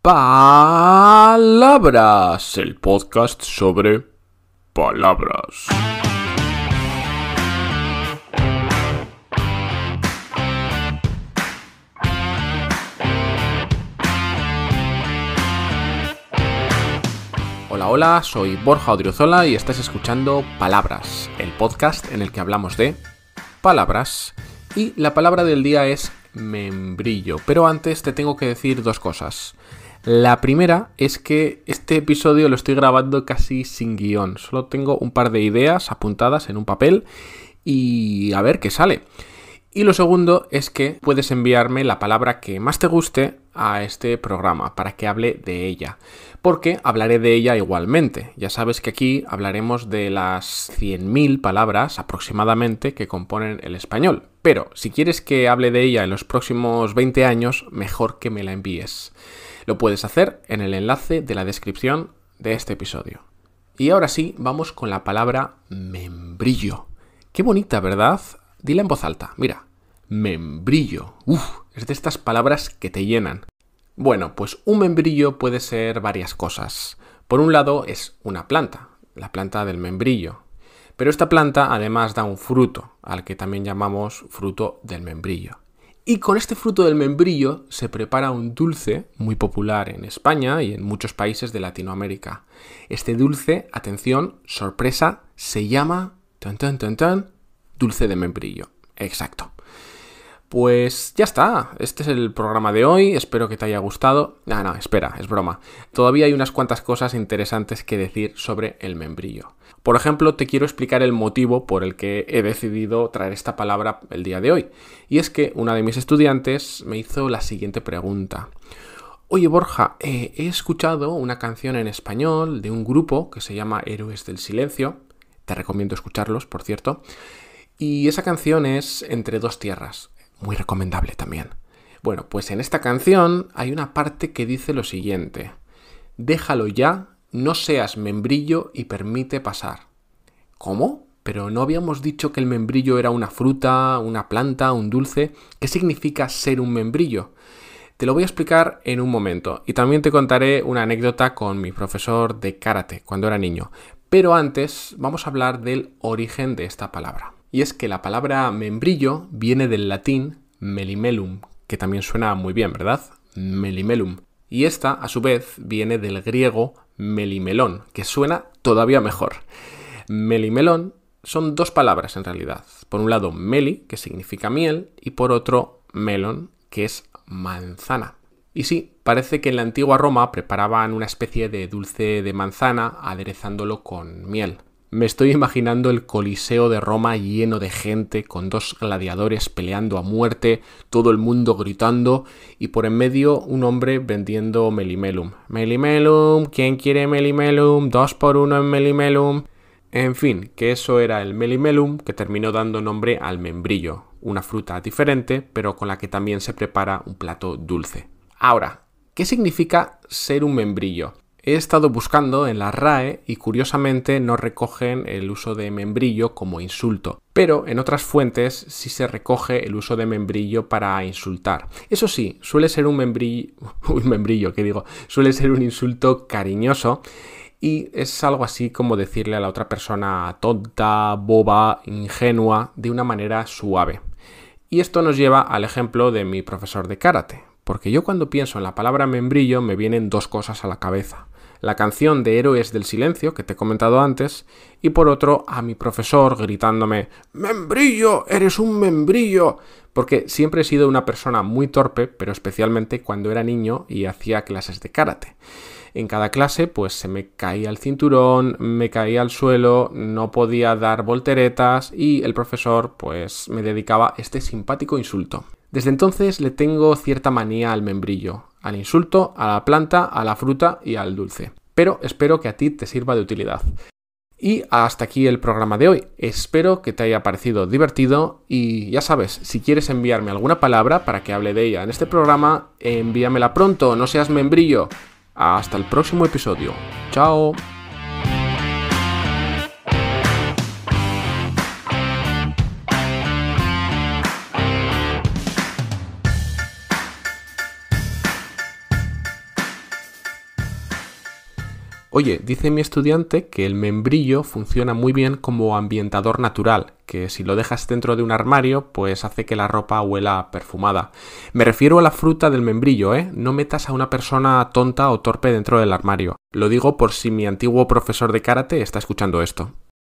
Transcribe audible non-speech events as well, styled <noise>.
Palabras, el podcast sobre palabras. Hola, hola, soy Borja Odriozola y estás escuchando Palabras, el podcast en el que hablamos de palabras. Y la palabra del día es membrillo, pero antes te tengo que decir dos cosas. La primera es que este episodio lo estoy grabando casi sin guión. Solo tengo un par de ideas apuntadas en un papel y a ver qué sale. Y lo segundo es que puedes enviarme la palabra que más te guste a este programa para que hable de ella. Porque hablaré de ella igualmente. Ya sabes que aquí hablaremos de las 100.000 palabras aproximadamente que componen el español. Pero si quieres que hable de ella en los próximos 20 años, mejor que me la envíes. Lo puedes hacer en el enlace de la descripción de este episodio. Y ahora sí, vamos con la palabra membrillo. Qué bonita, ¿verdad? Dile en voz alta, mira. Membrillo. Uf, es de estas palabras que te llenan. Bueno, pues un membrillo puede ser varias cosas. Por un lado es una planta, la planta del membrillo. Pero esta planta además da un fruto, al que también llamamos fruto del membrillo. Y con este fruto del membrillo se prepara un dulce muy popular en España y en muchos países de Latinoamérica. Este dulce, atención, sorpresa, se llama dulce de membrillo. Exacto. Pues ya está, este es el programa de hoy, espero que te haya gustado. Ah, no, espera, es broma. Todavía hay unas cuantas cosas interesantes que decir sobre el membrillo. Por ejemplo, te quiero explicar el motivo por el que he decidido traer esta palabra el día de hoy. Y es que una de mis estudiantes me hizo la siguiente pregunta. Oye Borja, eh, he escuchado una canción en español de un grupo que se llama Héroes del Silencio. Te recomiendo escucharlos, por cierto. Y esa canción es Entre dos tierras muy recomendable también. Bueno, pues en esta canción hay una parte que dice lo siguiente. Déjalo ya, no seas membrillo y permite pasar. ¿Cómo? Pero no habíamos dicho que el membrillo era una fruta, una planta, un dulce. ¿Qué significa ser un membrillo? Te lo voy a explicar en un momento y también te contaré una anécdota con mi profesor de karate cuando era niño. Pero antes vamos a hablar del origen de esta palabra y es que la palabra membrillo viene del latín melimelum, que también suena muy bien, ¿verdad? Melimelum. Y esta, a su vez, viene del griego melimelón, que suena todavía mejor. Melimelón son dos palabras en realidad. Por un lado, meli, que significa miel, y por otro, melon, que es manzana. Y sí, parece que en la antigua Roma preparaban una especie de dulce de manzana aderezándolo con miel. Me estoy imaginando el Coliseo de Roma lleno de gente, con dos gladiadores peleando a muerte, todo el mundo gritando, y por en medio un hombre vendiendo Melimelum. Melimelum, ¿quién quiere Melimelum? Dos por uno en Melimelum. En fin, que eso era el Melimelum, que terminó dando nombre al membrillo, una fruta diferente, pero con la que también se prepara un plato dulce. Ahora, ¿qué significa ser un membrillo? He estado buscando en la RAE y curiosamente no recogen el uso de membrillo como insulto, pero en otras fuentes sí se recoge el uso de membrillo para insultar. Eso sí, suele ser un membrillo, <laughs> un membrillo, ¿qué digo? Suele ser un insulto cariñoso y es algo así como decirle a la otra persona tonta, boba, ingenua, de una manera suave. Y esto nos lleva al ejemplo de mi profesor de karate, porque yo cuando pienso en la palabra membrillo me vienen dos cosas a la cabeza la canción de Héroes del Silencio que te he comentado antes, y por otro a mi profesor gritándome Membrillo, eres un membrillo, porque siempre he sido una persona muy torpe, pero especialmente cuando era niño y hacía clases de karate. En cada clase pues se me caía el cinturón, me caía al suelo, no podía dar volteretas y el profesor pues me dedicaba este simpático insulto. Desde entonces le tengo cierta manía al membrillo, al insulto, a la planta, a la fruta y al dulce. Pero espero que a ti te sirva de utilidad. Y hasta aquí el programa de hoy. Espero que te haya parecido divertido y ya sabes, si quieres enviarme alguna palabra para que hable de ella en este programa, envíamela pronto, no seas membrillo. Hasta el próximo episodio. Chao. Oye, dice mi estudiante que el membrillo funciona muy bien como ambientador natural, que si lo dejas dentro de un armario, pues hace que la ropa huela perfumada. Me refiero a la fruta del membrillo, ¿eh? No metas a una persona tonta o torpe dentro del armario. Lo digo por si mi antiguo profesor de karate está escuchando esto.